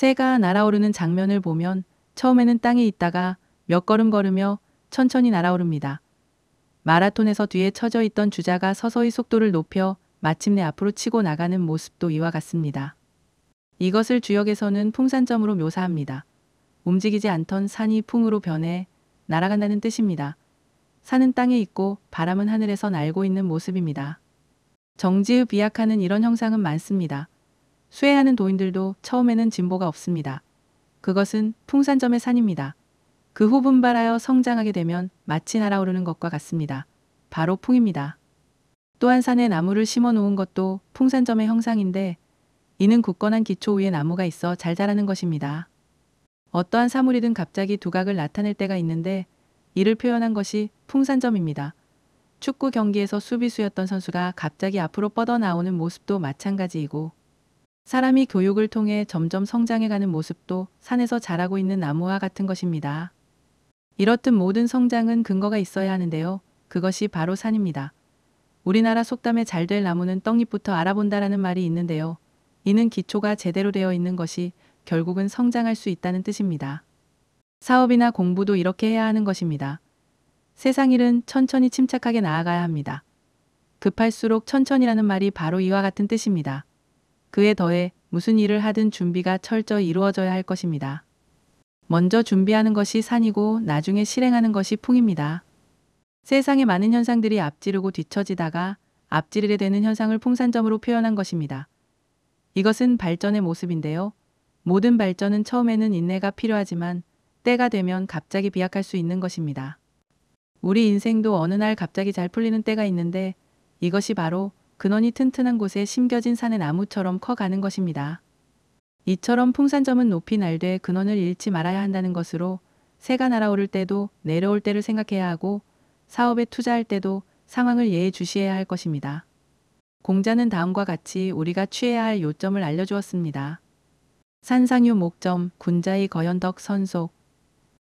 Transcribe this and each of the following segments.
새가 날아오르는 장면을 보면 처음에는 땅에 있다가 몇 걸음 걸으며 천천히 날아오릅니다. 마라톤에서 뒤에 처져 있던 주자가 서서히 속도를 높여 마침내 앞으로 치고 나가는 모습도 이와 같습니다. 이것을 주역에서는 풍산점으로 묘사합니다. 움직이지 않던 산이 풍으로 변해 날아간다는 뜻입니다. 산은 땅에 있고 바람은 하늘에서 날고 있는 모습입니다. 정지의 비약하는 이런 형상은 많습니다. 수혜하는 도인들도 처음에는 진보가 없습니다. 그것은 풍산점의 산입니다. 그 후 분발하여 성장하게 되면 마치 날아오르는 것과 같습니다. 바로 풍입니다. 또한 산에 나무를 심어 놓은 것도 풍산점의 형상인데 이는 굳건한 기초 위에 나무가 있어 잘 자라는 것입니다. 어떠한 사물이든 갑자기 두각을 나타낼 때가 있는데 이를 표현한 것이 풍산점입니다. 축구 경기에서 수비수였던 선수가 갑자기 앞으로 뻗어나오는 모습도 마찬가지이고 사람이 교육을 통해 점점 성장해가는 모습도 산에서 자라고 있는 나무와 같은 것입니다. 이렇듯 모든 성장은 근거가 있어야 하는데요. 그것이 바로 산입니다. 우리나라 속담에 잘 될 나무는 떡잎부터 알아본다라는 말이 있는데요. 이는 기초가 제대로 되어 있는 것이 결국은 성장할 수 있다는 뜻입니다. 사업이나 공부도 이렇게 해야 하는 것입니다. 세상 일은 천천히 침착하게 나아가야 합니다. 급할수록 천천히라는 말이 바로 이와 같은 뜻입니다. 그에 더해 무슨 일을 하든 준비가 철저히 이루어져야 할 것입니다. 먼저 준비하는 것이 산이고 나중에 실행하는 것이 풍입니다. 세상의 많은 현상들이 앞지르고 뒤처지다가 앞지르게 되는 현상을 풍산점으로 표현한 것입니다. 이것은 발전의 모습인데요. 모든 발전은 처음에는 인내가 필요하지만 때가 되면 갑자기 비약할 수 있는 것입니다. 우리 인생도 어느 날 갑자기 잘 풀리는 때가 있는데 이것이 바로 근원이 튼튼한 곳에 심겨진 산의 나무처럼 커가는 것입니다. 이처럼 풍산점은 높이 날되 근원을 잃지 말아야 한다는 것으로 새가 날아오를 때도 내려올 때를 생각해야 하고 사업에 투자할 때도 상황을 예의주시해야 할 것입니다. 공자는 다음과 같이 우리가 취해야 할 요점을 알려주었습니다. 산상유 목점, 군자의 거연덕 선속.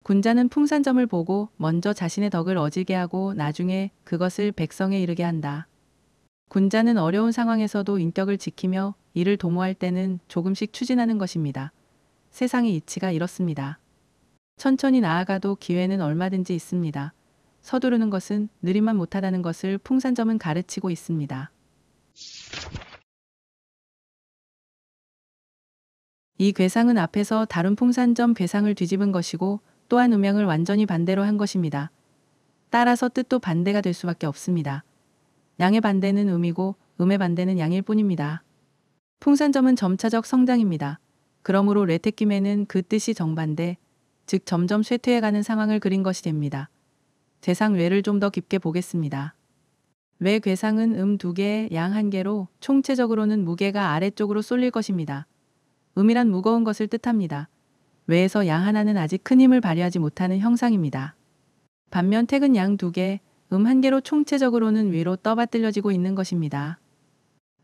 군자는 풍산점을 보고 먼저 자신의 덕을 어지게 하고 나중에 그것을 백성에 이르게 한다. 군자는 어려운 상황에서도 인격을 지키며 이를 도모할 때는 조금씩 추진하는 것입니다. 세상의 이치가 이렇습니다. 천천히 나아가도 기회는 얼마든지 있습니다. 서두르는 것은 느리만 못하다는 것을 풍산점은 가르치고 있습니다. 이 괴상은 앞에서 다른 풍산점 괴상을 뒤집은 것이고 또한 음향을 완전히 반대로 한 것입니다. 따라서 뜻도 반대가 될 수밖에 없습니다. 양의 반대는 음이고 음의 반대는 양일 뿐입니다. 풍산점은 점차적 성장입니다. 그러므로 레테킴에는 그 뜻이 정반대, 즉 점점 쇠퇴해가는 상황을 그린 것이 됩니다. 대상 외를 좀 더 깊게 보겠습니다. 외 괴상은 음 두 개, 양 한 개로 총체적으로는 무게가 아래쪽으로 쏠릴 것입니다. 음이란 무거운 것을 뜻합니다. 외에서 양 하나는 아직 큰 힘을 발휘하지 못하는 형상입니다. 반면 택은 양 두 개, 음한 개로 총체적으로는 위로 떠받들려지고 있는 것입니다.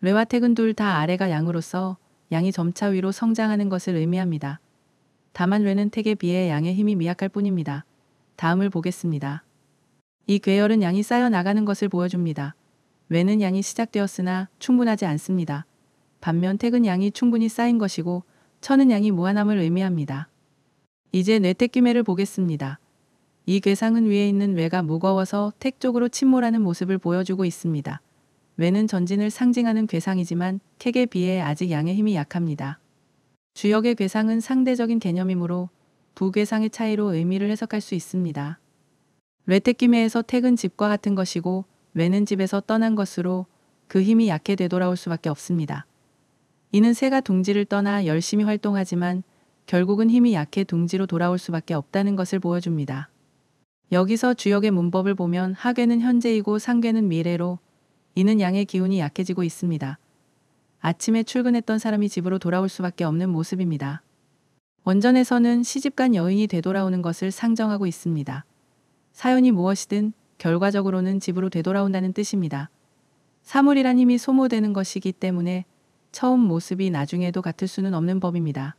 레와 택은 둘 다 아래가 양으로서 양이 점차 위로 성장하는 것을 의미합니다. 다만 레는 택에 비해 양의 힘이 미약할 뿐입니다. 다음을 보겠습니다. 이 괴열은 양이 쌓여 나가는 것을 보여줍니다. 외는 양이 시작되었으나 충분하지 않습니다. 반면 택은 양이 충분히 쌓인 것이고 천은 양이 무한함을 의미합니다. 이제 뇌택기매를 보겠습니다. 이 괴상은 위에 있는 외가 무거워서 택 쪽으로 침몰하는 모습을 보여주고 있습니다. 외는 전진을 상징하는 괴상이지만 택에 비해 아직 양의 힘이 약합니다. 주역의 괴상은 상대적인 개념이므로 부괴상의 차이로 의미를 해석할 수 있습니다. 외택기매에서 택은 집과 같은 것이고 외는 집에서 떠난 것으로 그 힘이 약해 되돌아올 수밖에 없습니다. 이는 새가 둥지를 떠나 열심히 활동하지만 결국은 힘이 약해 둥지로 돌아올 수밖에 없다는 것을 보여줍니다. 여기서 주역의 문법을 보면 하계는 현재이고 상계는 미래로 이는 양의 기운이 약해지고 있습니다. 아침에 출근했던 사람이 집으로 돌아올 수밖에 없는 모습입니다. 원전에서는 시집간 여인이 되돌아오는 것을 상정하고 있습니다. 사연이 무엇이든 결과적으로는 집으로 되돌아온다는 뜻입니다. 사물이란 힘이 소모되는 것이기 때문에 처음 모습이 나중에도 같을 수는 없는 법입니다.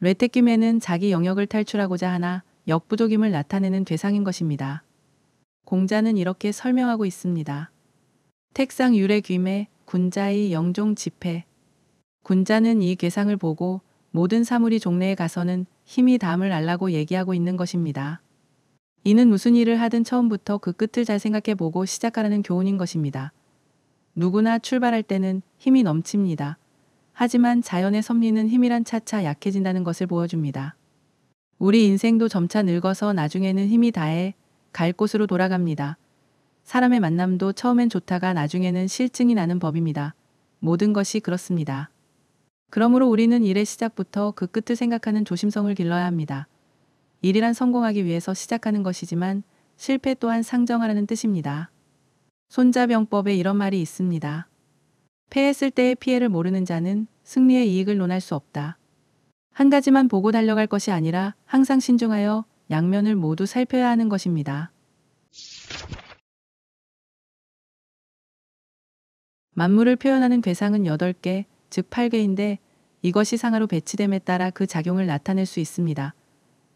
레테키에는 자기 영역을 탈출하고자 하나 역부족임을 나타내는 대상인 것입니다. 공자는 이렇게 설명하고 있습니다. 택상 유래 귀매 군자의 영종 집회 군자는 이 괴상을 보고 모든 사물이 종래에 가서는 힘이 담을 알라고 얘기하고 있는 것입니다. 이는 무슨 일을 하든 처음부터 그 끝을 잘 생각해 보고 시작하라는 교훈인 것입니다. 누구나 출발할 때는 힘이 넘칩니다. 하지만 자연의 섭리는 힘이란 차차 약해진다는 것을 보여줍니다. 우리 인생도 점차 늙어서 나중에는 힘이 다해 갈 곳으로 돌아갑니다. 사람의 만남도 처음엔 좋다가 나중에는 실증이 나는 법입니다. 모든 것이 그렇습니다. 그러므로 우리는 일의 시작부터 그 끝을 생각하는 조심성을 길러야 합니다. 일이란 성공하기 위해서 시작하는 것이지만 실패 또한 상정하라는 뜻입니다. 손자병법에 이런 말이 있습니다. 패했을 때의 피해를 모르는 자는 승리의 이익을 논할 수 없다. 한 가지만 보고 달려갈 것이 아니라 항상 신중하여 양면을 모두 살펴야 하는 것입니다. 만물을 표현하는 괴상은 8개, 즉 8개인데 이것이 상하로 배치됨에 따라 그 작용을 나타낼 수 있습니다.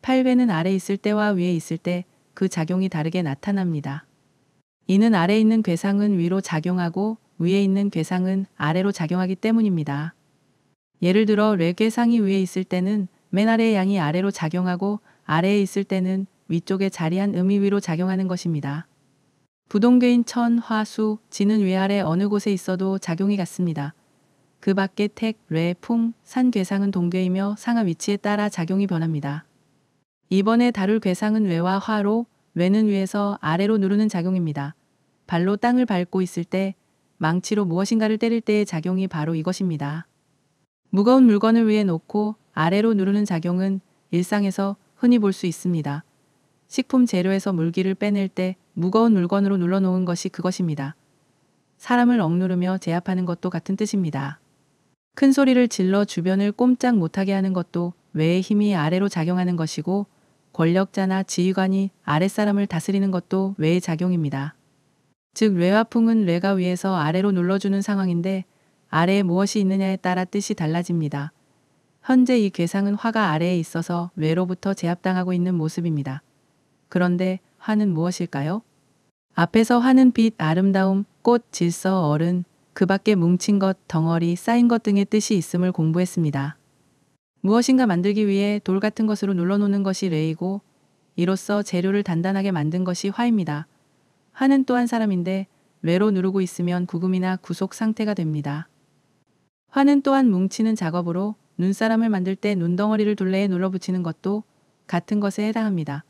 8배는 아래 있을 때와 위에 있을 때 그 작용이 다르게 나타납니다. 이는 아래 있는 괴상은 위로 작용하고 위에 있는 괴상은 아래로 작용하기 때문입니다. 예를 들어 레게 상이 위에 있을 때는 맨 아래의 양이 아래로 작용하고 아래에 있을 때는 위쪽에 자리한 음이 위로 작용하는 것입니다. 부동괴인 천, 화, 수, 지는 위아래 어느 곳에 있어도 작용이 같습니다. 그 밖에 택, 뢰, 풍, 산 괴상은 동괴이며 상하 위치에 따라 작용이 변합니다. 이번에 다룰 괴상은 외와 화로, 외는 위에서 아래로 누르는 작용입니다. 발로 땅을 밟고 있을 때, 망치로 무엇인가를 때릴 때의 작용이 바로 이것입니다. 무거운 물건을 위에 놓고 아래로 누르는 작용은 일상에서 흔히 볼 수 있습니다. 식품 재료에서 물기를 빼낼 때 무거운 물건으로 눌러놓은 것이 그것입니다. 사람을 억누르며 제압하는 것도 같은 뜻입니다. 큰 소리를 질러 주변을 꼼짝 못하게 하는 것도 외의 힘이 아래로 작용하는 것이고 권력자나 지휘관이 아랫사람을 다스리는 것도 외의 작용입니다. 즉 뇌화풍은 뇌가 위에서 아래로 눌러주는 상황인데 아래에 무엇이 있느냐에 따라 뜻이 달라집니다. 현재 이 괴상은 화가 아래에 있어서 외로부터 제압당하고 있는 모습입니다. 그런데 화는 무엇일까요? 앞에서 화는 빛, 아름다움, 꽃, 질서, 어른, 그 밖에 뭉친 것, 덩어리, 쌓인 것 등의 뜻이 있음을 공부했습니다. 무엇인가 만들기 위해 돌 같은 것으로 눌러놓는 것이 레이고 이로써 재료를 단단하게 만든 것이 화입니다. 화는 또한 사람인데 외로 누르고 있으면 구금이나 구속 상태가 됩니다. 화는 또한 뭉치는 작업으로 눈사람을 만들 때 눈덩어리를 둘레에 눌러붙이는 것도 같은 것에 해당합니다.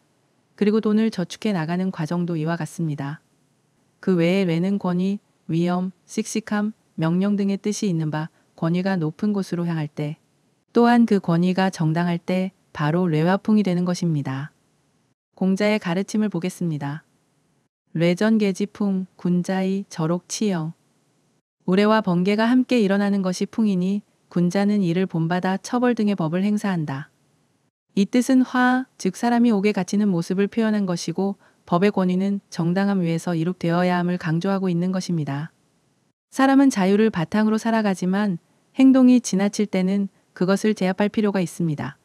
그리고 돈을 저축해 나가는 과정도 이와 같습니다. 그 외에 레는 권위, 위험, 씩씩함, 명령 등의 뜻이 있는 바 권위가 높은 곳으로 향할 때 또한 그 권위가 정당할 때 바로 레화풍이 되는 것입니다. 공자의 가르침을 보겠습니다. 레전계지풍, 군자의 저록치영, 우레와 번개가 함께 일어나는 것이 풍이니 군자는 이를 본받아 처벌 등의 법을 행사한다. 이 뜻은 화, 즉 사람이 옥에 갇히는 모습을 표현한 것이고 법의 권위는 정당함 위에서 이룩되어야 함을 강조하고 있는 것입니다. 사람은 자유를 바탕으로 살아가지만 행동이 지나칠 때는 그것을 제압할 필요가 있습니다.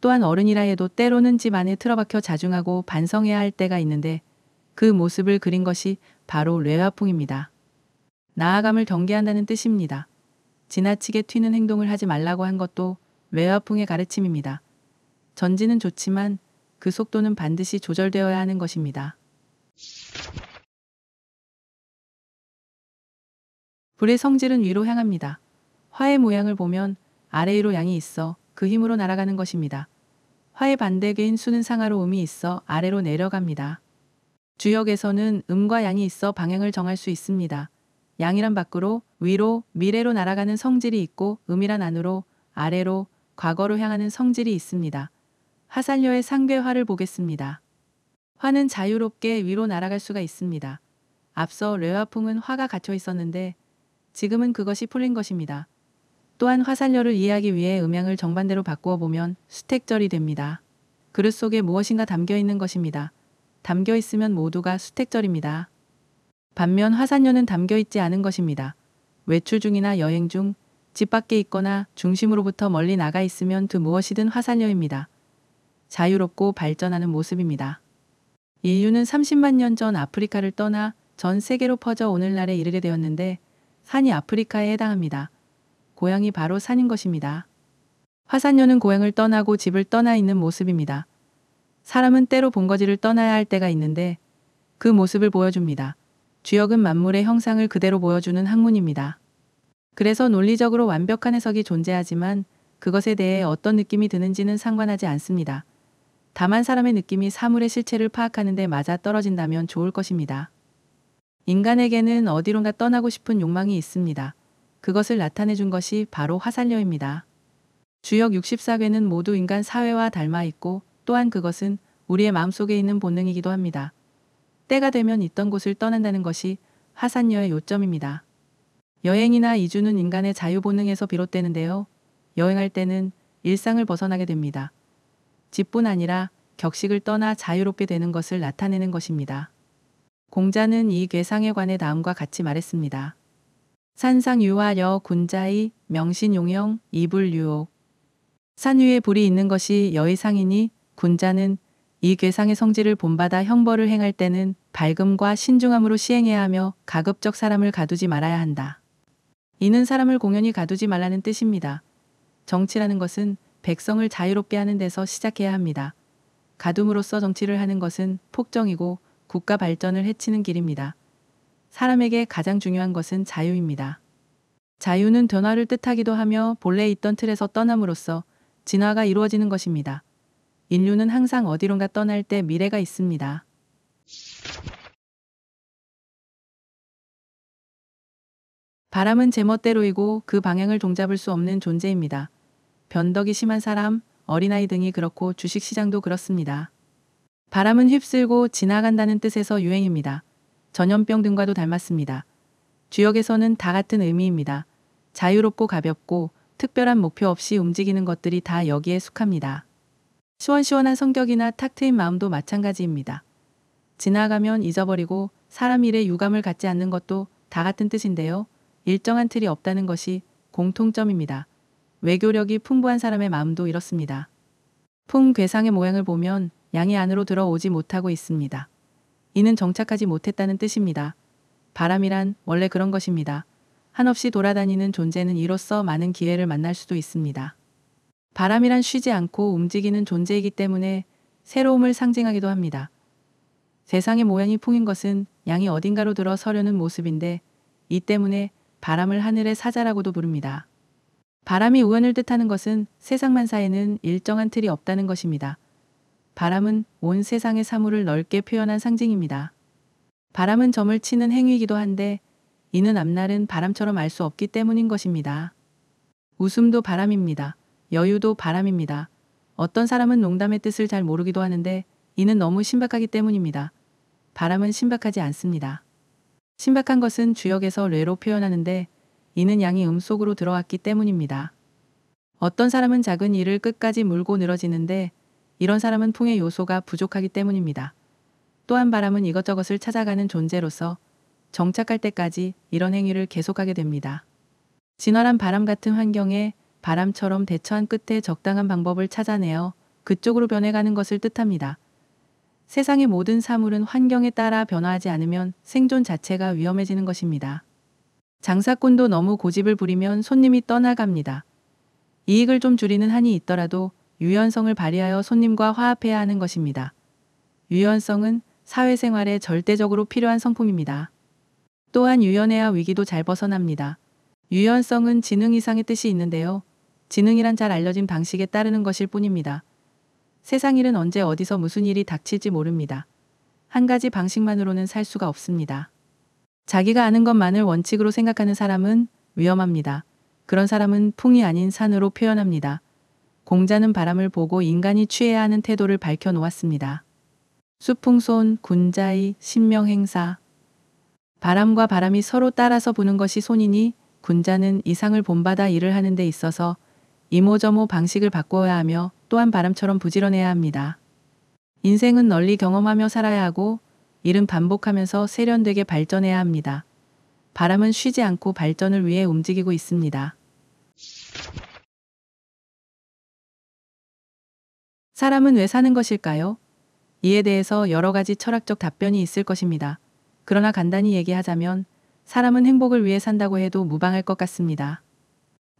또한 어른이라 해도 때로는 집 안에 틀어박혀 자중하고 반성해야 할 때가 있는데 그 모습을 그린 것이 바로 레화풍입니다. 나아감을 경계한다는 뜻입니다. 지나치게 튀는 행동을 하지 말라고 한 것도 외화풍의 가르침입니다. 전지는 좋지만 그 속도는 반드시 조절되어야 하는 것입니다. 불의 성질은 위로 향합니다. 화의 모양을 보면 아래 위로 양이 있어 그 힘으로 날아가는 것입니다. 화의 반대계인 수는 상하로 음이 있어 아래로 내려갑니다. 주역에서는 음과 양이 있어 방향을 정할 수 있습니다. 양이란 밖으로 위로 미래로 날아가는 성질이 있고 음이란 안으로 아래로 과거로 향하는 성질이 있습니다. 화살녀의 상괴화를 보겠습니다. 화는 자유롭게 위로 날아갈 수가 있습니다. 앞서 레화풍은 화가 갇혀 있었는데 지금은 그것이 풀린 것입니다. 또한 화살녀를 이해하기 위해 음향을 정반대로 바꾸어 보면 수택절이 됩니다. 그릇 속에 무엇인가 담겨 있는 것입니다. 담겨 있으면 모두가 수택절입니다. 반면 화산료는 담겨 있지 않은 것입니다. 외출 중이나 여행 중, 집 밖에 있거나 중심으로부터 멀리 나가 있으면 그 무엇이든 화산료입니다. 자유롭고 발전하는 모습입니다. 인류는 30만 년 전 아프리카를 떠나 전 세계로 퍼져 오늘날에 이르게 되었는데 산이 아프리카에 해당합니다. 고향이 바로 산인 것입니다. 화산녀는 고향을 떠나고 집을 떠나 있는 모습입니다. 사람은 때로 본거지를 떠나야 할 때가 있는데 그 모습을 보여줍니다. 주역은 만물의 형상을 그대로 보여주는 학문입니다. 그래서 논리적으로 완벽한 해석이 존재하지만 그것에 대해 어떤 느낌이 드는지는 상관하지 않습니다. 다만 사람의 느낌이 사물의 실체를 파악하는 데 맞아 떨어진다면 좋을 것입니다. 인간에게는 어디론가 떠나고 싶은 욕망이 있습니다. 그것을 나타내 준 것이 바로 화살녀입니다. 주역 6 4괘는 모두 인간 사회와 닮아 있고 또한 그것은 우리의 마음속에 있는 본능이기도 합니다. 때가 되면 있던 곳을 떠난다는 것이 하산녀의 요점입니다. 여행이나 이주는 인간의 자유 본능에서 비롯되는데요. 여행할 때는 일상을 벗어나게 됩니다. 집뿐 아니라 격식을 떠나 자유롭게 되는 것을 나타내는 것입니다. 공자는 이 괴상에 관해 다음과 같이 말했습니다. 산상유화여 군자이 명신용영 이불유옥 산 위에 불이 있는 것이 여의상이니 군자는 이 괴상의 성질을 본받아 형벌을 행할 때는 밝음과 신중함으로 시행해야 하며 가급적 사람을 가두지 말아야 한다. 이는 사람을 공연히 가두지 말라는 뜻입니다. 정치라는 것은 백성을 자유롭게 하는 데서 시작해야 합니다. 가둠으로써 정치를 하는 것은 폭정이고 국가 발전을 해치는 길입니다. 사람에게 가장 중요한 것은 자유입니다. 자유는 변화를 뜻하기도 하며 본래 있던 틀에서 떠남으로써 진화가 이루어지는 것입니다. 인류는 항상 어디론가 떠날 때 미래가 있습니다. 바람은 제멋대로이고 그 방향을 동잡을 수 없는 존재입니다. 변덕이 심한 사람, 어린아이 등이 그렇고 주식시장도 그렇습니다. 바람은 휩쓸고 지나간다는 뜻에서 유행입니다. 전염병 등과도 닮았습니다. 주역에서는 다 같은 의미입니다. 자유롭고 가볍고 특별한 목표 없이 움직이는 것들이 다 여기에 속합니다. 시원시원한 성격이나 탁 트인 마음도 마찬가지입니다. 지나가면 잊어버리고 사람 일에 유감을 갖지 않는 것도 다 같은 뜻인데요. 일정한 틀이 없다는 것이 공통점입니다. 외교력이 풍부한 사람의 마음도 이렇습니다. 풍괴상의 모양을 보면 양이 안으로 들어오지 못하고 있습니다. 이는 정착하지 못했다는 뜻입니다. 바람이란 원래 그런 것입니다. 한없이 돌아다니는 존재는 이로써 많은 기회를 만날 수도 있습니다. 바람이란 쉬지 않고 움직이는 존재이기 때문에 새로움을 상징하기도 합니다. 세상의 모양이 풍인 것은 양이 어딘가로 들어 서려는 모습인데 이 때문에 바람을 하늘의 사자라고도 부릅니다. 바람이 우연을 뜻하는 것은 세상만사에는 일정한 틀이 없다는 것입니다. 바람은 온 세상의 사물을 넓게 표현한 상징입니다. 바람은 점을 치는 행위이기도 한데 이는 앞날은 바람처럼 알 수 없기 때문인 것입니다. 웃음도 바람입니다. 여유도 바람입니다. 어떤 사람은 농담의 뜻을 잘 모르기도 하는데 이는 너무 신박하기 때문입니다. 바람은 신박하지 않습니다. 신박한 것은 주역에서 뇌로 표현하는데 이는 양이 음속으로 들어왔기 때문입니다. 어떤 사람은 작은 일을 끝까지 물고 늘어지는데 이런 사람은 풍의 요소가 부족하기 때문입니다. 또한 바람은 이것저것을 찾아가는 존재로서 정착할 때까지 이런 행위를 계속하게 됩니다. 진화란 바람 같은 환경에 바람처럼 대처한 끝에 적당한 방법을 찾아내어 그쪽으로 변해가는 것을 뜻합니다. 세상의 모든 사물은 환경에 따라 변화하지 않으면 생존 자체가 위험해지는 것입니다. 장사꾼도 너무 고집을 부리면 손님이 떠나갑니다. 이익을 좀 줄이는 한이 있더라도 유연성을 발휘하여 손님과 화합해야 하는 것입니다. 유연성은 사회생활에 절대적으로 필요한 성품입니다. 또한 유연해야 위기도 잘 벗어납니다. 유연성은 지능 이상의 뜻이 있는데요. 지능이란 잘 알려진 방식에 따르는 것일 뿐입니다. 세상 일은 언제 어디서 무슨 일이 닥칠지 모릅니다. 한 가지 방식만으로는 살 수가 없습니다. 자기가 아는 것만을 원칙으로 생각하는 사람은 위험합니다. 그런 사람은 풍이 아닌 산으로 표현합니다. 공자는 바람을 보고 인간이 취해야 하는 태도를 밝혀놓았습니다. 수풍손, 군자의 신명행사. 바람과 바람이 서로 따라서 부는 것이 손이니 군자는 이상을 본받아 일을 하는 데 있어서 이모저모 방식을 바꿔야 하며 또한 바람처럼 부지런해야 합니다. 인생은 널리 경험하며 살아야 하고 일은 반복하면서 세련되게 발전해야 합니다. 바람은 쉬지 않고 발전을 위해 움직이고 있습니다. 사람은 왜 사는 것일까요? 이에 대해서 여러 가지 철학적 답변이 있을 것입니다. 그러나 간단히 얘기하자면 사람은 행복을 위해 산다고 해도 무방할 것 같습니다.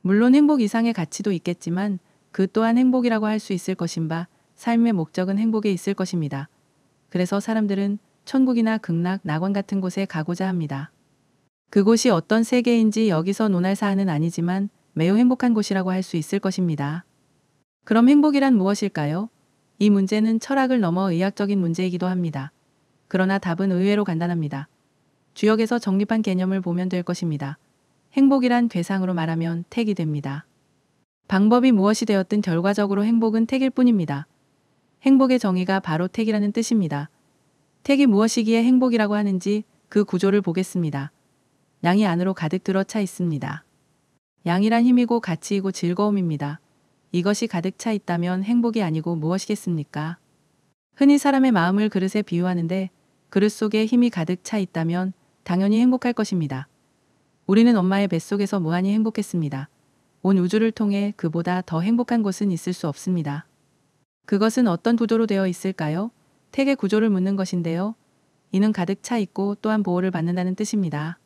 물론 행복 이상의 가치도 있겠지만 그 또한 행복이라고 할 수 있을 것인바 삶의 목적은 행복에 있을 것입니다. 그래서 사람들은 천국이나 극락, 낙원 같은 곳에 가고자 합니다. 그곳이 어떤 세계인지 여기서 논할 사안은 아니지만 매우 행복한 곳이라고 할 수 있을 것입니다. 그럼 행복이란 무엇일까요? 이 문제는 철학을 넘어 의학적인 문제이기도 합니다. 그러나 답은 의외로 간단합니다. 주역에서 정립한 개념을 보면 될 것입니다. 행복이란 대상으로 말하면 택이 됩니다. 방법이 무엇이 되었든 결과적으로 행복은 택일 뿐입니다. 행복의 정의가 바로 택이라는 뜻입니다. 택이 무엇이기에 행복이라고 하는지 그 구조를 보겠습니다. 양이 안으로 가득 들어 차 있습니다. 양이란 힘이고 가치이고 즐거움입니다. 이것이 가득 차 있다면 행복이 아니고 무엇이겠습니까? 흔히 사람의 마음을 그릇에 비유하는데 그릇 속에 힘이 가득 차 있다면 당연히 행복할 것입니다. 우리는 엄마의 뱃속에서 무한히 행복했습니다. 온 우주를 통해 그보다 더 행복한 곳은 있을 수 없습니다. 그것은 어떤 구조로 되어 있을까요? 태계 구조를 묻는 것인데요. 이는 가득 차 있고 또한 보호를 받는다는 뜻입니다.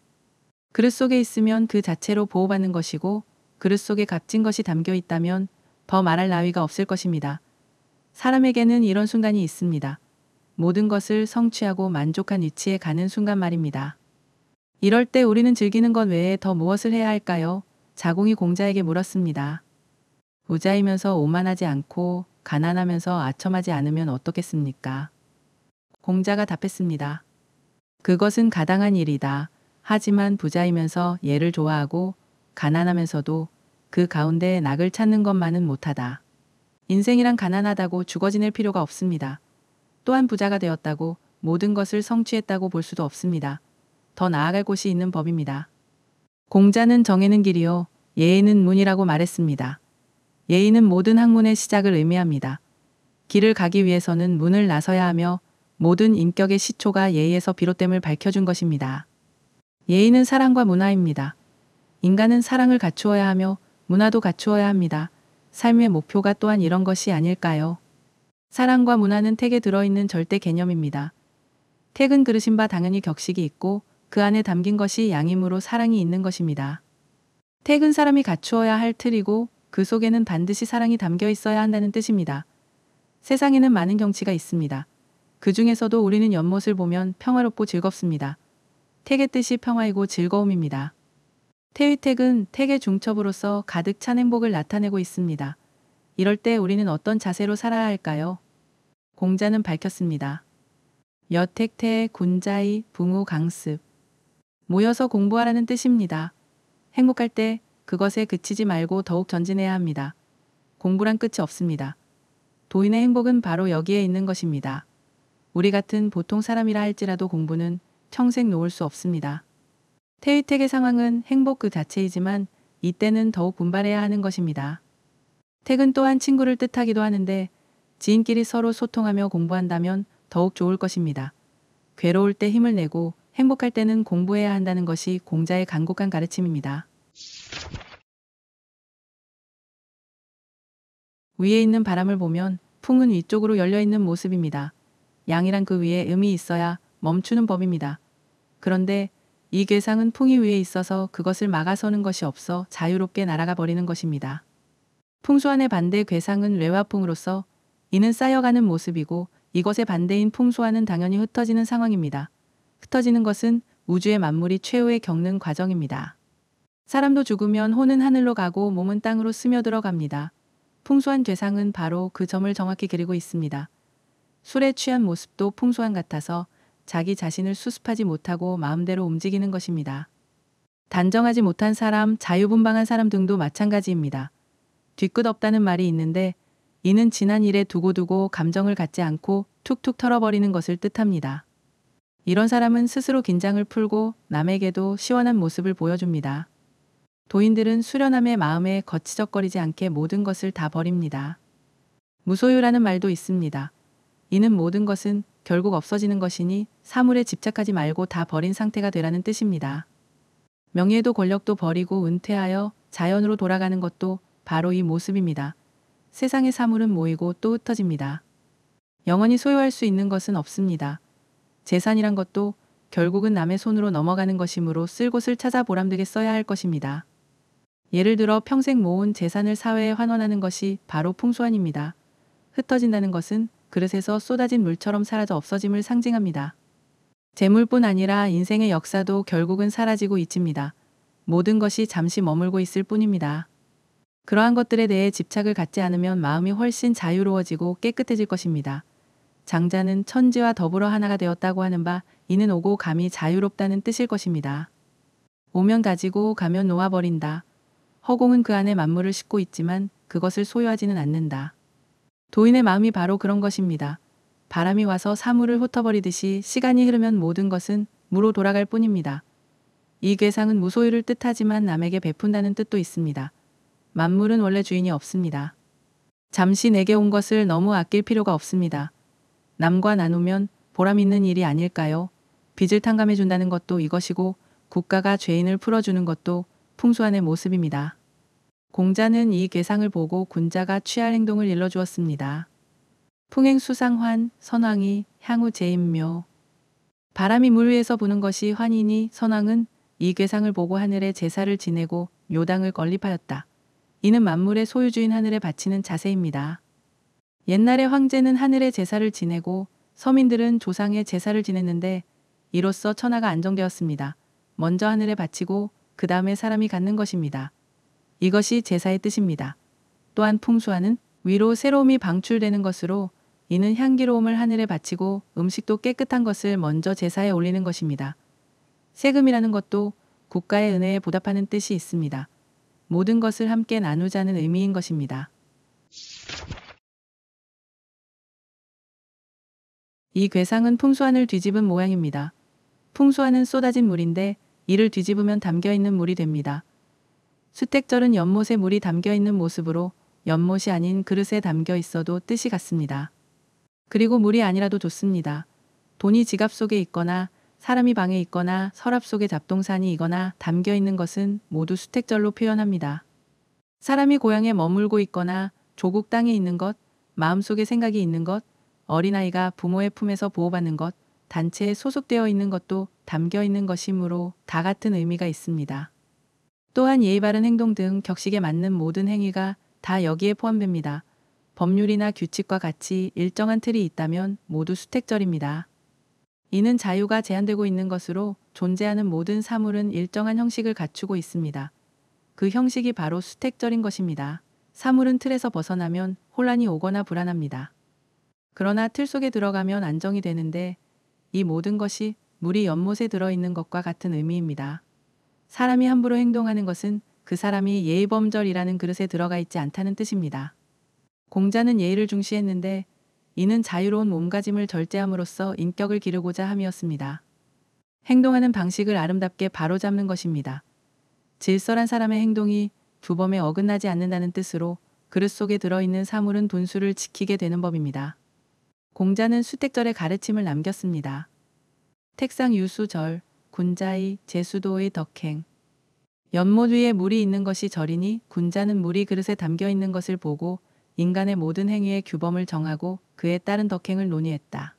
그릇 속에 있으면 그 자체로 보호받는 것이고 그릇 속에 값진 것이 담겨 있다면 더 말할 나위가 없을 것입니다. 사람에게는 이런 순간이 있습니다. 모든 것을 성취하고 만족한 위치에 가는 순간 말입니다. 이럴 때 우리는 즐기는 것 외에 더 무엇을 해야 할까요? 자공이 공자에게 물었습니다. 부자이면서 오만하지 않고 가난하면서 아첨하지 않으면 어떻겠습니까? 공자가 답했습니다. 그것은 가당한 일이다. 하지만 부자이면서 예를 좋아하고 가난하면서도 그 가운데 낙을 찾는 것만은 못하다. 인생이란 가난하다고 죽어지낼 필요가 없습니다. 또한 부자가 되었다고 모든 것을 성취했다고 볼 수도 없습니다. 더 나아갈 곳이 있는 법입니다. 공자는 정해는 길이요, 예의는 문이라고 말했습니다. 예의는 모든 학문의 시작을 의미합니다. 길을 가기 위해서는 문을 나서야 하며 모든 인격의 시초가 예의에서 비롯됨을 밝혀준 것입니다. 예의는 사랑과 문화입니다. 인간은 사랑을 갖추어야 하며 문화도 갖추어야 합니다. 삶의 목표가 또한 이런 것이 아닐까요? 사랑과 문화는 택에 들어있는 절대 개념입니다. 택은 그르신 바 당연히 격식이 있고 그 안에 담긴 것이 양이므로 사랑이 있는 것입니다. 택은 사람이 갖추어야 할 틀이고 그 속에는 반드시 사랑이 담겨 있어야 한다는 뜻입니다. 세상에는 많은 경치가 있습니다. 그 중에서도 우리는 연못을 보면 평화롭고 즐겁습니다. 택의 뜻이 평화이고 즐거움입니다. 태위택은 택의 중첩으로서 가득 찬 행복을 나타내고 있습니다. 이럴 때 우리는 어떤 자세로 살아야 할까요? 공자는 밝혔습니다. 여택태 군자의 붕우 강습 모여서 공부하라는 뜻입니다. 행복할 때 그것에 그치지 말고 더욱 전진해야 합니다. 공부란 끝이 없습니다. 도인의 행복은 바로 여기에 있는 것입니다. 우리 같은 보통 사람이라 할지라도 공부는 평생 놓을 수 없습니다. 태위택의 상황은 행복 그 자체이지만 이때는 더욱 분발해야 하는 것입니다. 퇴근 또한 친구를 뜻하기도 하는데 지인끼리 서로 소통하며 공부한다면 더욱 좋을 것입니다. 괴로울 때 힘을 내고 행복할 때는 공부해야 한다는 것이 공자의 간곡한 가르침입니다. 위에 있는 바람을 보면 풍은 위쪽으로 열려 있는 모습입니다. 양이란 그 위에 음이 있어야 멈추는 법입니다. 그런데 이 괴상은 풍이 위에 있어서 그것을 막아서는 것이 없어 자유롭게 날아가 버리는 것입니다. 풍수안의 반대 괴상은 외화풍으로서 이는 쌓여가는 모습이고 이것의 반대인 풍수안은 당연히 흩어지는 상황입니다. 흩어지는 것은 우주의 만물이 최후에 겪는 과정입니다. 사람도 죽으면 혼은 하늘로 가고 몸은 땅으로 스며들어 갑니다. 풍수한 죄상은 바로 그 점을 정확히 그리고 있습니다. 술에 취한 모습도 풍수한 같아서 자기 자신을 수습하지 못하고 마음대로 움직이는 것입니다. 단정하지 못한 사람, 자유분방한 사람 등도 마찬가지입니다. 뒤끝없다는 말이 있는데 이는 지난 일에 두고두고 감정을 갖지 않고 툭툭 털어버리는 것을 뜻합니다. 이런 사람은 스스로 긴장을 풀고 남에게도 시원한 모습을 보여줍니다. 도인들은 수련함의 마음에 거치적거리지 않게 모든 것을 다 버립니다. 무소유라는 말도 있습니다. 이는 모든 것은 결국 없어지는 것이니 사물에 집착하지 말고 다 버린 상태가 되라는 뜻입니다. 명예도 권력도 버리고 은퇴하여 자연으로 돌아가는 것도 바로 이 모습입니다. 세상의 사물은 모이고 또 흩어집니다. 영원히 소유할 수 있는 것은 없습니다. 재산이란 것도 결국은 남의 손으로 넘어가는 것이므로 쓸 곳을 찾아 보람되게 써야 할 것입니다. 예를 들어 평생 모은 재산을 사회에 환원하는 것이 바로 풍수환입니다. 흩어진다는 것은 그릇에서 쏟아진 물처럼 사라져 없어짐을 상징합니다. 재물뿐 아니라 인생의 역사도 결국은 사라지고 잊힙니다 모든 것이 잠시 머물고 있을 뿐입니다. 그러한 것들에 대해 집착을 갖지 않으면 마음이 훨씬 자유로워지고 깨끗해질 것입니다. 장자는 천지와 더불어 하나가 되었다고 하는 바 이는 오고 감히 자유롭다는 뜻일 것입니다. 오면 가지고 가면 놓아버린다. 허공은 그 안에 만물을 싣고 있지만 그것을 소유하지는 않는다. 도인의 마음이 바로 그런 것입니다. 바람이 와서 사물을 훑어버리듯이 시간이 흐르면 모든 것은 무로 돌아갈 뿐입니다. 이 괴상은 무소유를 뜻하지만 남에게 베푼다는 뜻도 있습니다. 만물은 원래 주인이 없습니다. 잠시 내게 온 것을 너무 아낄 필요가 없습니다. 남과 나누면 보람 있는 일이 아닐까요? 빚을 탕감해 준다는 것도 이것이고 국가가 죄인을 풀어주는 것도 풍수안의 모습입니다. 공자는 이 괴상을 보고 군자가 취할 행동을 일러주었습니다. 풍행수상환, 선왕이 향후 제인묘. 바람이 물 위에서 부는 것이 환이니 선왕은 이 괴상을 보고 하늘에 제사를 지내고 요당을 건립하였다. 이는 만물의 소유주인 하늘에 바치는 자세입니다. 옛날에 황제는 하늘의 제사를 지내고 서민들은 조상의 제사를 지냈는데 이로써 천하가 안정되었습니다. 먼저 하늘에 바치고 그 다음에 사람이 갖는 것입니다. 이것이 제사의 뜻입니다. 또한 풍수화는 위로 새로움이 방출되는 것으로 이는 향기로움을 하늘에 바치고 음식도 깨끗한 것을 먼저 제사에 올리는 것입니다. 세금이라는 것도 국가의 은혜에 보답하는 뜻이 있습니다. 모든 것을 함께 나누자는 의미인 것입니다. 이 괴상은 풍수안을 뒤집은 모양입니다. 풍수안은 쏟아진 물인데 이를 뒤집으면 담겨있는 물이 됩니다. 수택절은 연못에 물이 담겨있는 모습으로 연못이 아닌 그릇에 담겨 있어도 뜻이 같습니다. 그리고 물이 아니라도 좋습니다. 돈이 지갑 속에 있거나 사람이 방에 있거나 서랍 속에 잡동산이 있거나 담겨 있는 것은 모두 수택절로 표현합니다. 사람이 고향에 머물고 있거나 조국 땅에 있는 것, 마음속에 생각이 있는 것, 어린아이가 부모의 품에서 보호받는 것, 단체에 소속되어 있는 것도 담겨 있는 것이므로 다 같은 의미가 있습니다. 또한 예의 바른 행동 등 격식에 맞는 모든 행위가 다 여기에 포함됩니다. 법률이나 규칙과 같이 일정한 틀이 있다면 모두 수택절입니다. 이는 자유가 제한되고 있는 것으로 존재하는 모든 사물은 일정한 형식을 갖추고 있습니다. 그 형식이 바로 수택절인 것입니다. 사물은 틀에서 벗어나면 혼란이 오거나 불안합니다. 그러나 틀 속에 들어가면 안정이 되는데 이 모든 것이 물이 연못에 들어있는 것과 같은 의미입니다. 사람이 함부로 행동하는 것은 그 사람이 예의범절이라는 그릇에 들어가 있지 않다는 뜻입니다. 공자는 예의를 중시했는데 이는 자유로운 몸가짐을 절제함으로써 인격을 기르고자 함이었습니다. 행동하는 방식을 아름답게 바로잡는 것입니다. 질서란 사람의 행동이 두범에 어긋나지 않는다는 뜻으로 그릇 속에 들어있는 사물은 돈수를 지키게 되는 법입니다. 공자는 수택절의 가르침을 남겼습니다. 택상 유수절, 군자의 제수도의 덕행. 연못 위에 물이 있는 것이 절이니 군자는 물이 그릇에 담겨 있는 것을 보고 인간의 모든 행위의 규범을 정하고 그에 따른 덕행을 논의했다.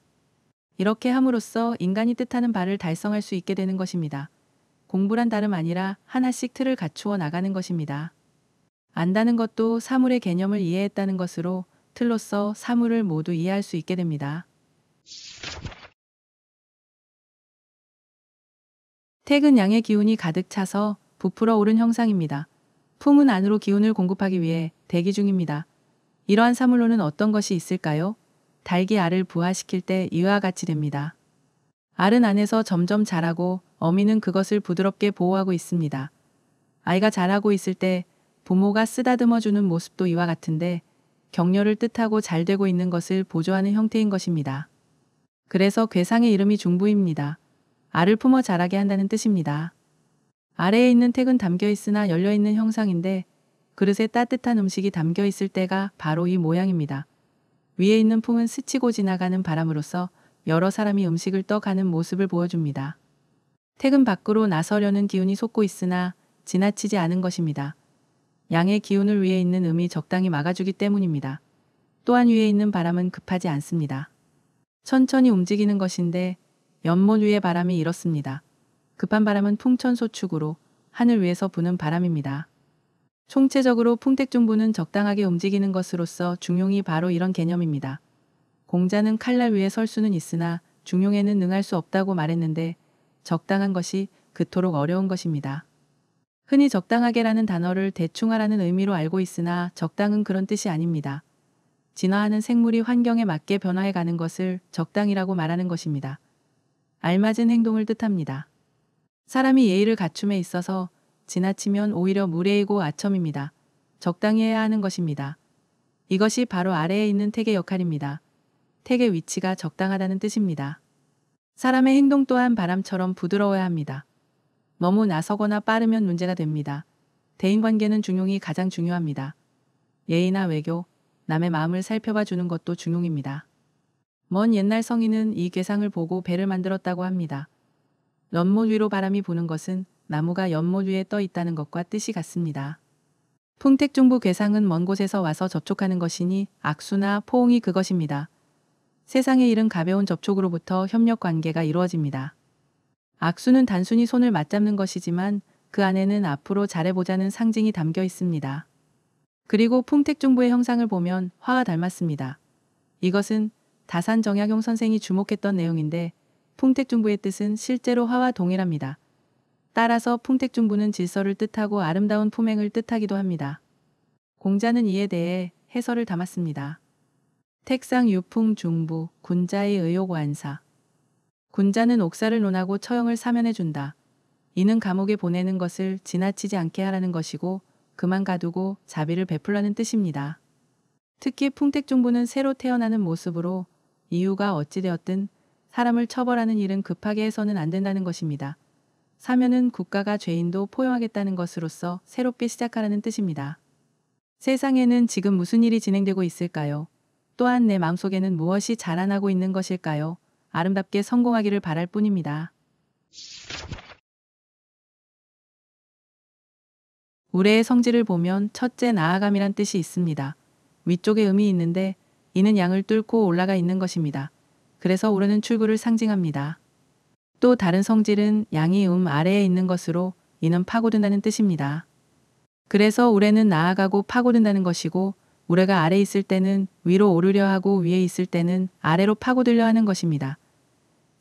이렇게 함으로써 인간이 뜻하는 바를 달성할 수 있게 되는 것입니다. 공부란 다름 아니라 하나씩 틀을 갖추어 나가는 것입니다. 안다는 것도 사물의 개념을 이해했다는 것으로 틀로서 사물을 모두 이해할 수 있게 됩니다. 퇴근 양의 기운이 가득 차서 부풀어 오른 형상입니다. 품은 안으로 기운을 공급하기 위해 대기 중입니다. 이러한 사물로는 어떤 것이 있을까요? 달기 알을 부화시킬 때 이와 같이 됩니다. 알은 안에서 점점 자라고 어미는 그것을 부드럽게 보호하고 있습니다. 아이가 자라고 있을 때 부모가 쓰다듬어 주는 모습도 이와 같은데 격려를 뜻하고 잘 되고 있는 것을 보조하는 형태인 것입니다. 그래서 괴상의 이름이 중부입니다. 알을 품어 자라게 한다는 뜻입니다. 아래에 있는 택은 담겨 있으나 열려 있는 형상인데 그릇에 따뜻한 음식이 담겨 있을 때가 바로 이 모양입니다. 위에 있는 품은 스치고 지나가는 바람으로써 여러 사람이 음식을 떠가는 모습을 보여줍니다. 퇴근 밖으로 나서려는 기운이 솟고 있으나 지나치지 않은 것입니다. 양의 기운을 위에 있는 음이 적당히 막아주기 때문입니다. 또한 위에 있는 바람은 급하지 않습니다. 천천히 움직이는 것인데 연못 위의 바람이 이렇습니다. 급한 바람은 풍천소축으로 하늘 위에서 부는 바람입니다. 총체적으로 풍택중부는 적당하게 움직이는 것으로서 중용이 바로 이런 개념입니다. 공자는 칼날 위에 설 수는 있으나 중용에는 능할 수 없다고 말했는데 적당한 것이 그토록 어려운 것입니다. 흔히 적당하게라는 단어를 대충하라는 의미로 알고 있으나 적당은 그런 뜻이 아닙니다. 진화하는 생물이 환경에 맞게 변화해 가는 것을 적당이라고 말하는 것입니다. 알맞은 행동을 뜻합니다. 사람이 예의를 갖춤에 있어서 지나치면 오히려 무례이고 아첨입니다. 적당히 해야 하는 것입니다. 이것이 바로 아래에 있는 택의 역할입니다. 택의 위치가 적당하다는 뜻입니다. 사람의 행동 또한 바람처럼 부드러워야 합니다. 너무 나서거나 빠르면 문제가 됩니다. 대인관계는 중용이 가장 중요합니다. 예의나 외교, 남의 마음을 살펴봐 주는 것도 중용입니다. 먼 옛날 성인은 이 괴상을 보고 배를 만들었다고 합니다. 연못 위로 바람이 부는 것은 나무가 연못 위에 떠 있다는 것과 뜻이 같습니다. 풍택중부 괴상은 먼 곳에서 와서 접촉하는 것이니 악수나 포옹이 그것입니다. 세상의 일은 가벼운 접촉으로부터 협력 관계가 이루어집니다. 악수는 단순히 손을 맞잡는 것이지만 그 안에는 앞으로 잘해보자는 상징이 담겨 있습니다. 그리고 풍택중부의 형상을 보면 화가 닮았습니다. 이것은 다산 정약용 선생이 주목했던 내용인데 풍택중부의 뜻은 실제로 화와 동일합니다. 따라서 풍택중부는 질서를 뜻하고 아름다운 품행을 뜻하기도 합니다. 공자는 이에 대해 해설을 담았습니다. 택상 유풍 중부 군자의 의욕 완사 군자는 옥사를 논하고 처형을 사면해준다. 이는 감옥에 보내는 것을 지나치지 않게 하라는 것이고 그만 가두고 자비를 베풀라는 뜻입니다. 특히 풍택종부는 새로 태어나는 모습으로 이유가 어찌되었든 사람을 처벌하는 일은 급하게 해서는 안 된다는 것입니다. 사면은 국가가 죄인도 포용하겠다는 것으로서 새롭게 시작하라는 뜻입니다. 세상에는 지금 무슨 일이 진행되고 있을까요? 또한 내 마음속에는 무엇이 자라나고 있는 것일까요? 아름답게 성공하기를 바랄 뿐입니다. 우레의 성질을 보면 첫째 나아감이란 뜻이 있습니다. 위쪽에 음이 있는데 이는 양을 뚫고 올라가 있는 것입니다. 그래서 오르는 출구를 상징합니다. 또 다른 성질은 양이 음 아래에 있는 것으로 이는 파고든다는 뜻입니다. 그래서 우레는 나아가고 파고든다는 것이고 우레가 아래 있을 때는 위로 오르려 하고 위에 있을 때는 아래로 파고들려 하는 것입니다.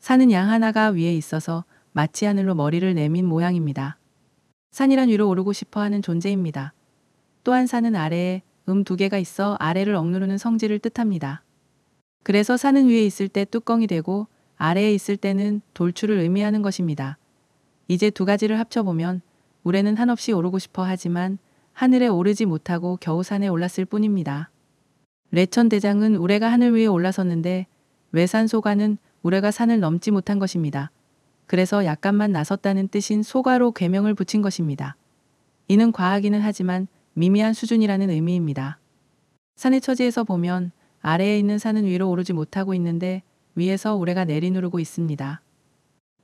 산은 양 하나가 위에 있어서 마치 하늘로 머리를 내민 모양입니다. 산이란 위로 오르고 싶어 하는 존재입니다. 또한 산은 아래에 음 두 개가 있어 아래를 억누르는 성질을 뜻합니다. 그래서 산은 위에 있을 때 뚜껑이 되고 아래에 있을 때는 돌출을 의미하는 것입니다. 이제 두 가지를 합쳐보면 우레는 한없이 오르고 싶어 하지만 하늘에 오르지 못하고 겨우 산에 올랐을 뿐입니다. 레천 대장은 우레가 하늘 위에 올라섰는데 외산 소가는 우레가 산을 넘지 못한 것입니다. 그래서 약간만 나섰다는 뜻인 소가로 괴명을 붙인 것입니다. 이는 과하기는 하지만 미미한 수준이라는 의미입니다. 산의 처지에서 보면 아래에 있는 산은 위로 오르지 못하고 있는데 위에서 우레가 내리누르고 있습니다.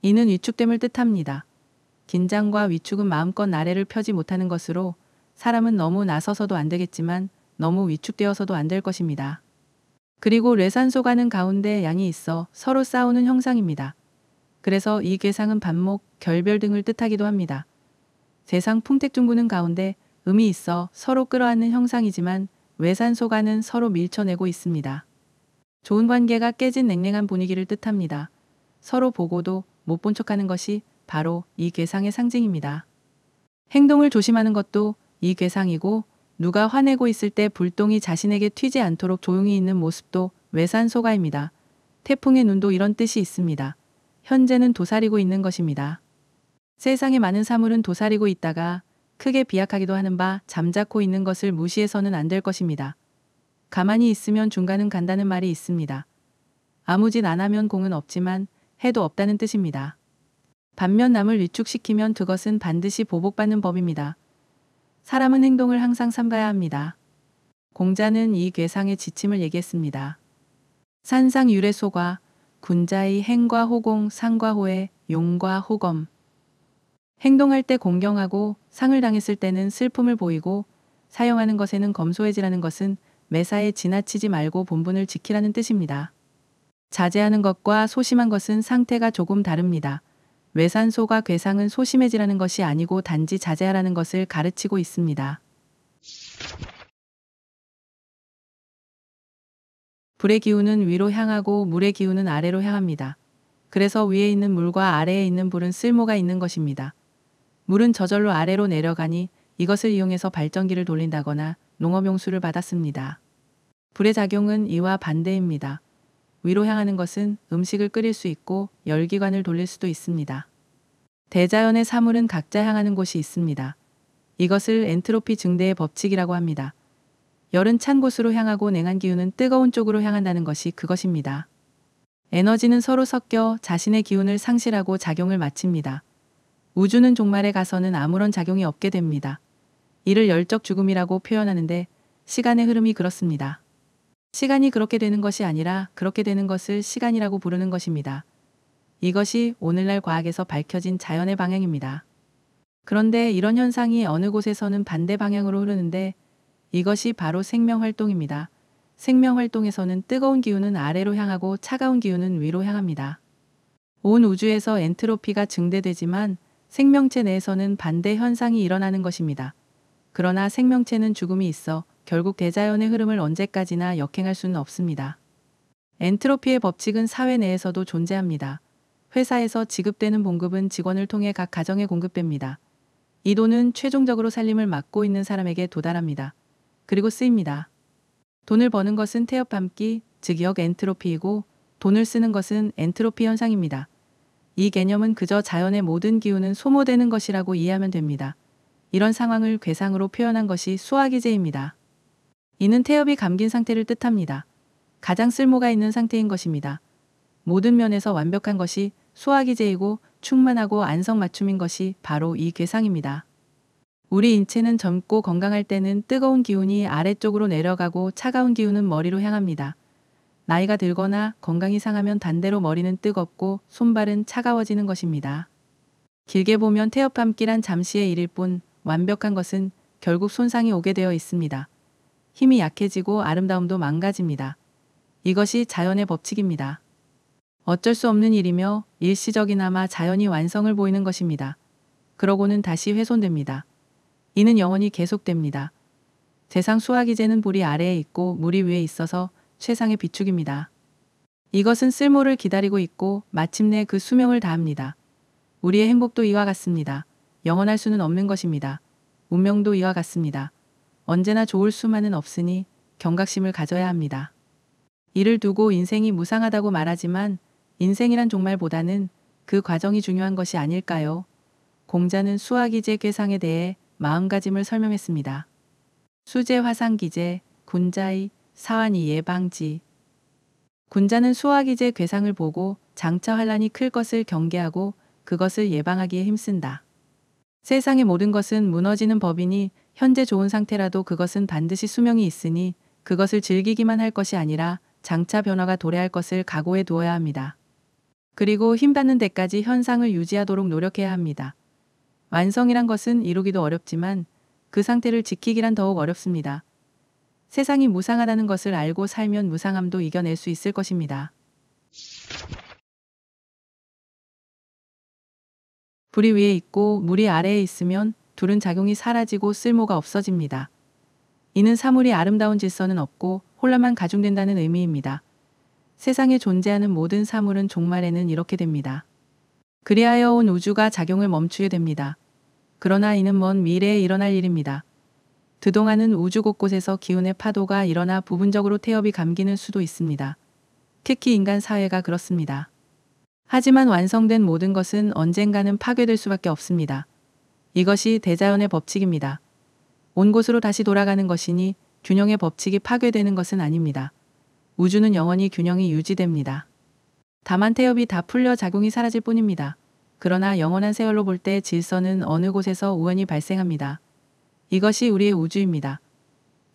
이는 위축됨을 뜻합니다. 긴장과 위축은 마음껏 아래를 펴지 못하는 것으로 사람은 너무 나서서도 안 되겠지만 너무 위축되어서도 안 될 것입니다. 그리고 뇌산소가는 가운데 양이 있어 서로 싸우는 형상입니다. 그래서 이 괴상은 반목, 결별 등을 뜻하기도 합니다. 세상 풍택중구는 가운데 음이 있어 서로 끌어안는 형상이지만 외산소가는 서로 밀쳐내고 있습니다. 좋은 관계가 깨진 냉랭한 분위기를 뜻합니다. 서로 보고도 못 본 척하는 것이 바로 이 괴상의 상징입니다. 행동을 조심하는 것도 이 괴상이고 누가 화내고 있을 때 불똥이 자신에게 튀지 않도록 조용히 있는 모습도 외산소가입니다. 태풍의 눈도 이런 뜻이 있습니다. 현재는 도사리고 있는 것입니다. 세상의 많은 사물은 도사리고 있다가 크게 비약하기도 하는 바 잠자코 있는 것을 무시해서는 안 될 것입니다. 가만히 있으면 중간은 간다는 말이 있습니다. 아무 짓 안 하면 공은 없지만 해도 없다는 뜻입니다. 반면 남을 위축시키면 그것은 반드시 보복받는 법입니다. 사람은 행동을 항상 삼가야 합니다. 공자는 이 괴상의 지침을 얘기했습니다. 산상 유래소가 군자의 행과 호공, 상과 호의 용과 호검. 행동할 때 공경하고 상을 당했을 때는 슬픔을 보이고 사용하는 것에는 검소해지라는 것은 매사에 지나치지 말고 본분을 지키라는 뜻입니다. 자제하는 것과 소심한 것은 상태가 조금 다릅니다. 외산소가 괴상은 소심해지라는 것이 아니고 단지 자제하라는 것을 가르치고 있습니다. 불의 기운은 위로 향하고 물의 기운은 아래로 향합니다. 그래서 위에 있는 물과 아래에 있는 불은 쓸모가 있는 것입니다. 물은 저절로 아래로 내려가니 이것을 이용해서 발전기를 돌린다거나 농업용수를 받았습니다. 불의 작용은 이와 반대입니다. 위로 향하는 것은 음식을 끓일 수 있고 열기관을 돌릴 수도 있습니다. 대자연의 사물은 각자 향하는 곳이 있습니다. 이것을 엔트로피 증대의 법칙이라고 합니다. 열은 찬 곳으로 향하고 냉한 기운은 뜨거운 쪽으로 향한다는 것이 그것입니다. 에너지는 서로 섞여 자신의 기운을 상실하고 작용을 마칩니다. 우주는 종말에 가서는 아무런 작용이 없게 됩니다. 이를 열적 죽음이라고 표현하는데 시간의 흐름이 그렇습니다. 시간이 그렇게 되는 것이 아니라 그렇게 되는 것을 시간이라고 부르는 것입니다. 이것이 오늘날 과학에서 밝혀진 자연의 방향입니다. 그런데 이런 현상이 어느 곳에서는 반대 방향으로 흐르는데 이것이 바로 생명 활동입니다. 생명 활동에서는 뜨거운 기운은 아래로 향하고 차가운 기운은 위로 향합니다. 온 우주에서 엔트로피가 증대되지만 생명체 내에서는 반대 현상이 일어나는 것입니다. 그러나 생명체는 죽음이 있어 결국 대자연의 흐름을 언제까지나 역행할 수는 없습니다. 엔트로피의 법칙은 사회 내에서도 존재합니다. 회사에서 지급되는 봉급은 직원을 통해 각 가정에 공급됩니다. 이 돈은 최종적으로 살림을 맡고 있는 사람에게 도달합니다. 그리고 쓰입니다. 돈을 버는 것은 태엽밤기즉 역 엔트로피이고 돈을 쓰는 것은 엔트로피 현상입니다. 이 개념은 그저 자연의 모든 기운은 소모되는 것이라고 이해하면 됩니다. 이런 상황을 괴상으로 표현한 것이 수화기제입니다 이는 태엽이 감긴 상태를 뜻합니다. 가장 쓸모가 있는 상태인 것입니다. 모든 면에서 완벽한 것이 소화기제이고 충만하고 안성맞춤인 것이 바로 이 괴상입니다. 우리 인체는 젊고 건강할 때는 뜨거운 기운이 아래쪽으로 내려가고 차가운 기운은 머리로 향합니다. 나이가 들거나 건강이 상하면 단대로 머리는 뜨겁고 손발은 차가워지는 것입니다. 길게 보면 태엽감기란 잠시의 일일 뿐 완벽한 것은 결국 손상이 오게 되어 있습니다. 힘이 약해지고 아름다움도 망가집니다. 이것이 자연의 법칙입니다. 어쩔 수 없는 일이며 일시적이나마 자연이 완성을 보이는 것입니다. 그러고는 다시 훼손됩니다. 이는 영원히 계속됩니다. 세상 수화기제는 불이 아래에 있고 물이 위에 있어서 최상의 비축입니다. 이것은 쓸모를 기다리고 있고 마침내 그 수명을 다합니다. 우리의 행복도 이와 같습니다. 영원할 수는 없는 것입니다. 운명도 이와 같습니다. 언제나 좋을 수만은 없으니 경각심을 가져야 합니다. 이를 두고 인생이 무상하다고 말하지만 인생이란 종말보다는 그 과정이 중요한 것이 아닐까요? 공자는 수화기제 괴상에 대해 마음가짐을 설명했습니다. 수제 화상기제, 군자의, 사환이 예방지. 군자는 수화기제 괴상을 보고 장차 환란이 클 것을 경계하고 그것을 예방하기에 힘쓴다. 세상의 모든 것은 무너지는 법이니 현재 좋은 상태라도 그것은 반드시 수명이 있으니 그것을 즐기기만 할 것이 아니라 장차 변화가 도래할 것을 각오해 두어야 합니다. 그리고 힘받는 데까지 현상을 유지하도록 노력해야 합니다. 완성이란 것은 이루기도 어렵지만 그 상태를 지키기란 더욱 어렵습니다. 세상이 무상하다는 것을 알고 살면 무상함도 이겨낼 수 있을 것입니다. 불이 위에 있고 물이 아래에 있으면 둘은 작용이 사라지고 쓸모가 없어집니다. 이는 사물이 아름다운 질서는 없고 혼란만 가중된다는 의미입니다. 세상에 존재하는 모든 사물은 종말에는 이렇게 됩니다. 그리하여 온 우주가 작용을 멈추게 됩니다. 그러나 이는 먼 미래에 일어날 일입니다. 그동안은 우주 곳곳에서 기운의 파도가 일어나 부분적으로 태엽이 감기는 수도 있습니다. 특히 인간 사회가 그렇습니다. 하지만 완성된 모든 것은 언젠가는 파괴될 수밖에 없습니다. 이것이 대자연의 법칙입니다. 온 곳으로 다시 돌아가는 것이니 균형의 법칙이 파괴되는 것은 아닙니다. 우주는 영원히 균형이 유지됩니다. 다만 태엽이 다 풀려 작용이 사라질 뿐입니다. 그러나 영원한 세월로 볼 때 질서는 어느 곳에서 우연히 발생합니다. 이것이 우리의 우주입니다.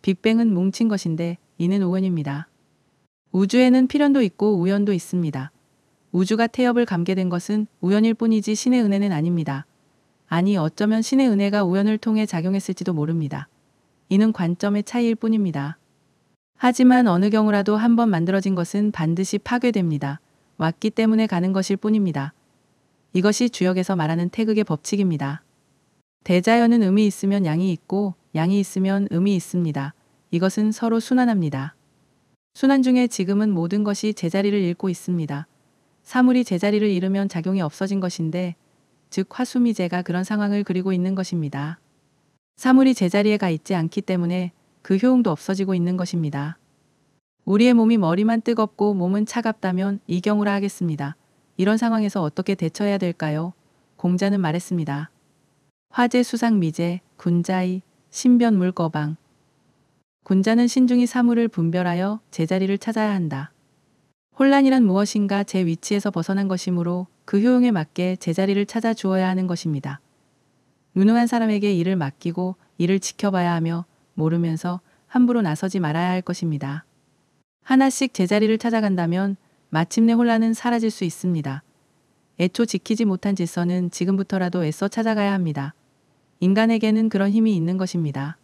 빅뱅은 뭉친 것인데 이는 우연입니다. 우주에는 필연도 있고 우연도 있습니다. 우주가 태엽을 감게 된 것은 우연일 뿐이지 신의 은혜는 아닙니다. 아니 어쩌면 신의 은혜가 우연을 통해 작용했을지도 모릅니다. 이는 관점의 차이일 뿐입니다. 하지만 어느 경우라도 한번 만들어진 것은 반드시 파괴됩니다. 왔기 때문에 가는 것일 뿐입니다. 이것이 주역에서 말하는 태극의 법칙입니다. 대자연은 음이 있으면 양이 있고 양이 있으면 음이 있습니다. 이것은 서로 순환합니다. 순환 중에 지금은 모든 것이 제자리를 잃고 있습니다. 사물이 제자리를 잃으면 작용이 없어진 것인데 즉 화수미제가 그런 상황을 그리고 있는 것입니다. 사물이 제자리에 가 있지 않기 때문에 그 효용도 없어지고 있는 것입니다. 우리의 몸이 머리만 뜨겁고 몸은 차갑다면 이 경우라 하겠습니다. 이런 상황에서 어떻게 대처해야 될까요? 공자는 말했습니다. 화재 수상 미제, 군자이, 신변 물거방. 군자는 신중히 사물을 분별하여 제자리를 찾아야 한다. 혼란이란 무엇인가 제 위치에서 벗어난 것이므로 그 효용에 맞게 제자리를 찾아 주어야 하는 것입니다. 누누한 사람에게 일을 맡기고 일을 지켜봐야 하며 모르면서 함부로 나서지 말아야 할 것입니다. 하나씩 제자리를 찾아간다면 마침내 혼란은 사라질 수 있습니다. 애초 지키지 못한 질서는 지금부터라도 애써 찾아가야 합니다. 인간에게는 그런 힘이 있는 것입니다.